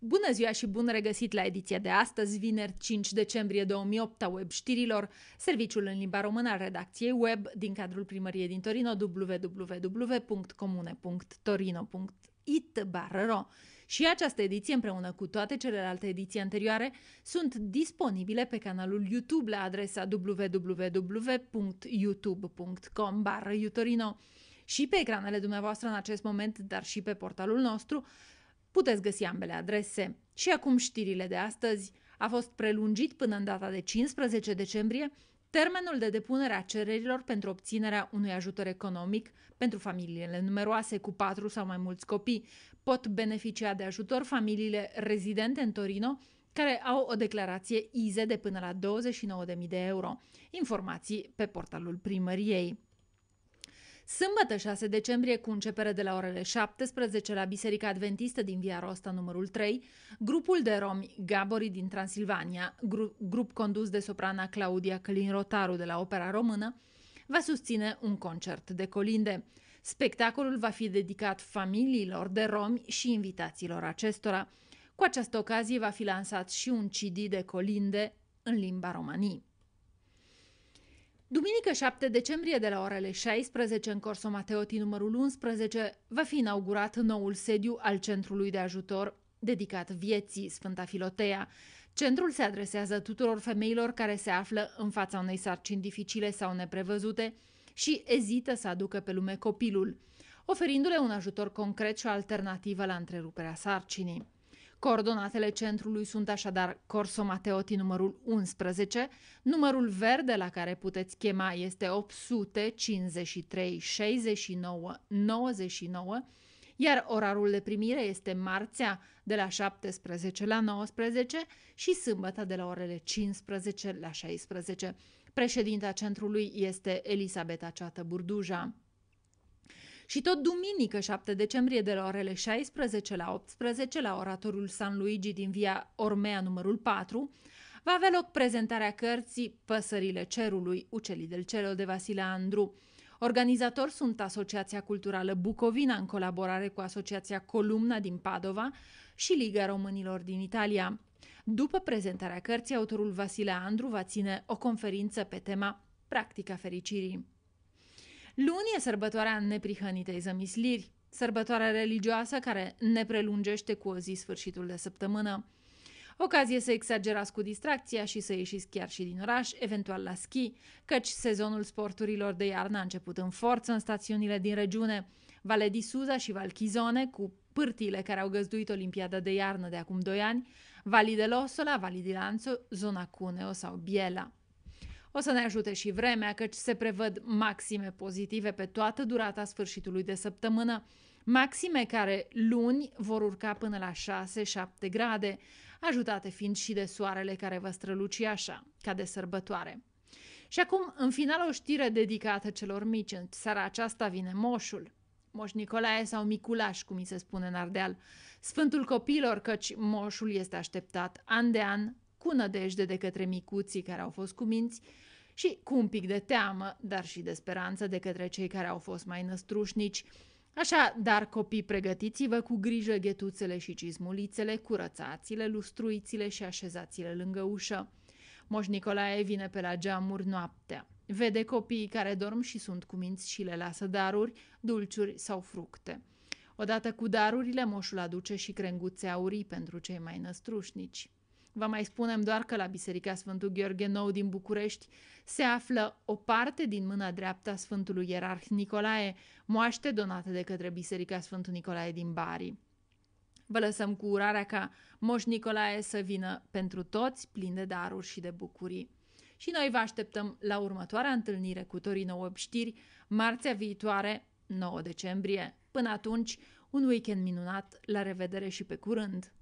Bună ziua și bun regăsit la ediția de astăzi, vineri 5 decembrie 2008 a web știrilor, serviciul în limba română al redacției web din cadrul primăriei din Torino www.comune.torino.it barro. Și această ediție împreună cu toate celelalte ediții anterioare sunt disponibile pe canalul YouTube la adresa www.youtube.com și pe ecranele dumneavoastră în acest moment, dar și pe portalul nostru, Puteți găsi ambele adrese. Și acum știrile de astăzi. A fost prelungit până în data de 15 decembrie termenul de depunere a cererilor pentru obținerea unui ajutor economic pentru familiile numeroase cu patru sau mai mulți copii. Pot beneficia de ajutor familiile rezidente în Torino care au o declarație IZE de până la 29.000 de euro. Informații pe portalul primăriei. Sâmbătă 6 decembrie, cu începere de la orele 17 la Biserica Adventistă din Via Rosta numărul 3, grupul de romi Gabori din Transilvania, gru- grup condus de soprana Claudia Călin Rotaru de la Opera Română, va susține un concert de colinde. Spectacolul va fi dedicat familiilor de romi și invitațiilor acestora. Cu această ocazie va fi lansat și un CD de colinde în limba romanii. Duminică 7 decembrie de la orele 16 în Corso Mateoti numărul 11 va fi inaugurat noul sediu al Centrului de Ajutor dedicat vieții Sfânta Filotea. Centrul se adresează tuturor femeilor care se află în fața unei sarcini dificile sau neprevăzute și ezită să aducă pe lume copilul, oferindu-le un ajutor concret și o alternativă la întreruperea sarcinii. Coordonatele centrului sunt așadar Corso Mateoti numărul 11, numărul verde la care puteți chema este 853 69 99, iar orarul de primire este marțea de la 17 la 19 și sâmbătă de la orele 15 la 16. Președinta centrului este Elisabeta Ceată Burduja. Și tot duminică 7 decembrie de la orele 16 la 18 la oratorul San Luigi din via Ormea numărul 4 va avea loc prezentarea cărții Păsările Cerului, Ucelii del Cielo de Vasile Andru. Organizatori sunt Asociația Culturală Bucovina în colaborare cu Asociația Columna din Padova și Liga Românilor din Italia. După prezentarea cărții, autorul Vasile Andru va ține o conferință pe tema Practica fericirii. Luni e sărbătoarea neprihănitei zămisliri, sărbătoarea religioasă care ne prelungește cu o zi sfârșitul de săptămână. Ocazie să exagerați cu distracția și să ieșiți chiar și din oraș, eventual la schi, căci sezonul sporturilor de iarnă a început în forță în stațiunile din regiune. Vale di Suza și Valchizone, cu pârtile care au găzduit Olimpiada de iarnă de acum 2 ani, Vali Losola, Vali di Lanzo, zona Cuneo sau Biela. O să ne ajute și vremea, căci se prevăd maxime pozitive pe toată durata sfârșitului de săptămână, maxime care luni vor urca până la 6-7 grade, ajutate fiind și de soarele care va străluci așa, ca de sărbătoare. Și acum, în final, o știre dedicată celor mici. În seara aceasta vine moșul. Moș Nicolae sau Miculaș, cum îi se spune în Ardeal. Sfântul copilor, căci moșul este așteptat an de an cu nădejde de către micuții care au fost cuminți și cu un pic de teamă, dar și de speranță de către cei care au fost mai năstrușnici. Așa, dar copii, pregătiți-vă cu grijă ghetuțele și cizmulițele, curățați-le, lustruiți-le și așezați-le lângă ușă. Moș Nicolae vine pe la geamuri noaptea. Vede copiii care dorm și sunt cuminți și le lasă daruri, dulciuri sau fructe. Odată cu darurile, moșul aduce și crenguțe aurii pentru cei mai năstrușnici. Vă mai spunem doar că la Biserica Sfântul Gheorghe Nou din București se află o parte din mâna dreaptă a Sfântului Ierarh Nicolae, moaște donată de către Biserica Sfântul Nicolae din Bari. Vă lăsăm cu urarea ca Moș Nicolae să vină pentru toți plin de daruri și de bucurii. Și noi vă așteptăm la următoarea întâlnire cu Torino 8 știri, marțea viitoare, 9 decembrie. Până atunci, un weekend minunat, la revedere și pe curând!